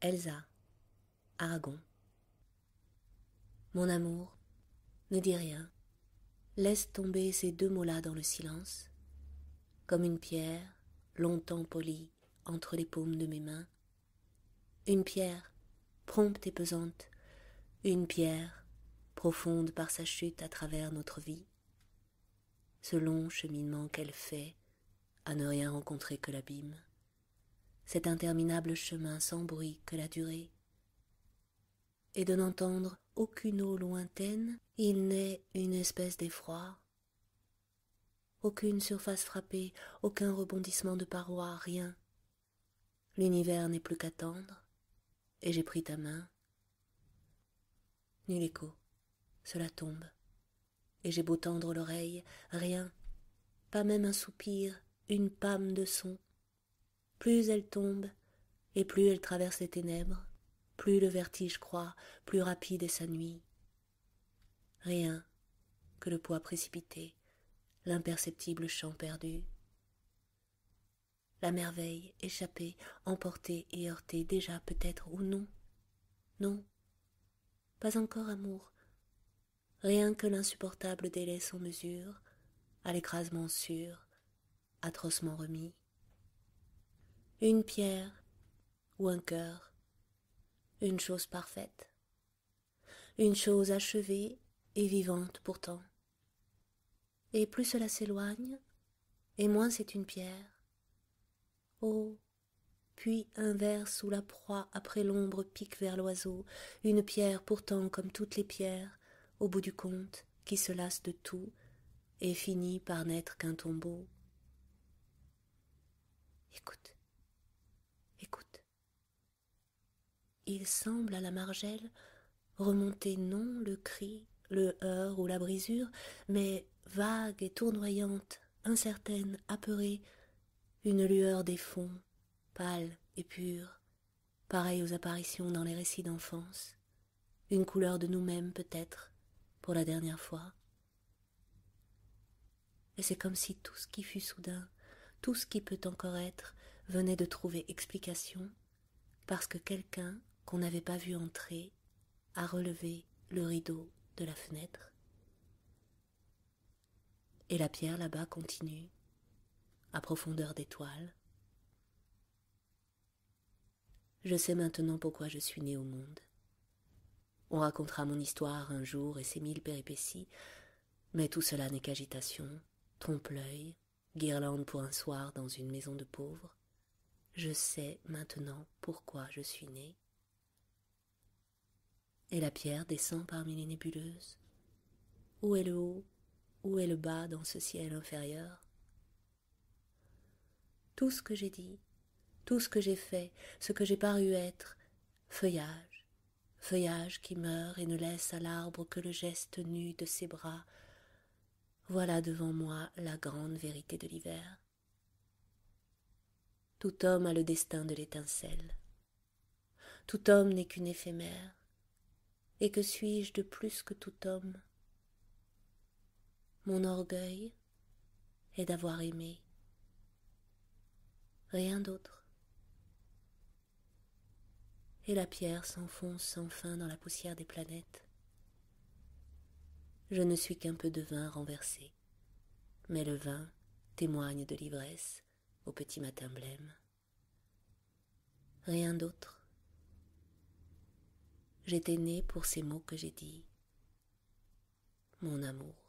Elsa, Aragon. Mon amour, ne dis rien. Laisse tomber ces deux mots-là dans le silence. Comme une pierre, longtemps polie, entre les paumes de mes mains. Une pierre, prompte et pesante. Une pierre, profonde par sa chute à travers notre vie. Ce long cheminement qu'elle fait, à ne rien rencontrer que l'abîme cet interminable chemin sans bruit que la durée. Et de n'entendre aucune eau lointaine, il n'est une espèce d'effroi. Aucune surface frappée, aucun rebondissement de parois, rien. L'univers n'est plus qu'attendre, et j'ai pris ta main. Nul écho, cela tombe, et j'ai beau tendre l'oreille, rien, pas même un soupir, une pâme de son, plus elle tombe, et plus elle traverse les ténèbres, plus le vertige croît, plus rapide est sa nuit. Rien que le poids précipité, l'imperceptible champ perdu. La merveille, échappée, emportée et heurtée, déjà peut-être ou non. Non, pas encore amour. Rien que l'insupportable délai sans mesure, à l'écrasement sûr, atrocement remis une pierre ou un cœur, une chose parfaite, une chose achevée et vivante pourtant. Et plus cela s'éloigne, et moins c'est une pierre. Oh, puis un vers sous la proie après l'ombre pique vers l'oiseau, une pierre pourtant comme toutes les pierres, au bout du compte, qui se lasse de tout, et finit par n'être qu'un tombeau. Écoute. il semble à la margelle remonter non le cri, le heurt ou la brisure, mais vague et tournoyante, incertaine, apeurée, une lueur des fonds, pâle et pure, pareille aux apparitions dans les récits d'enfance, une couleur de nous-mêmes peut-être, pour la dernière fois. Et c'est comme si tout ce qui fut soudain, tout ce qui peut encore être, venait de trouver explication, parce que quelqu'un, qu'on n'avait pas vu entrer À relever le rideau de la fenêtre. Et la pierre là-bas continue, à profondeur d'étoiles. Je sais maintenant pourquoi je suis né au monde. On racontera mon histoire un jour et ses mille péripéties, mais tout cela n'est qu'agitation, trompe-l'œil, guirlande pour un soir dans une maison de pauvres. Je sais maintenant pourquoi je suis né et la pierre descend parmi les nébuleuses. Où est le haut Où est le bas dans ce ciel inférieur Tout ce que j'ai dit, tout ce que j'ai fait, ce que j'ai paru être, feuillage, feuillage qui meurt et ne laisse à l'arbre que le geste nu de ses bras, voilà devant moi la grande vérité de l'hiver. Tout homme a le destin de l'étincelle. Tout homme n'est qu'une éphémère. Et que suis-je de plus que tout homme Mon orgueil est d'avoir aimé. Rien d'autre. Et la pierre s'enfonce sans fin dans la poussière des planètes. Je ne suis qu'un peu de vin renversé, mais le vin témoigne de l'ivresse au petit matin blême. Rien d'autre j'étais née pour ces mots que j'ai dit. Mon amour.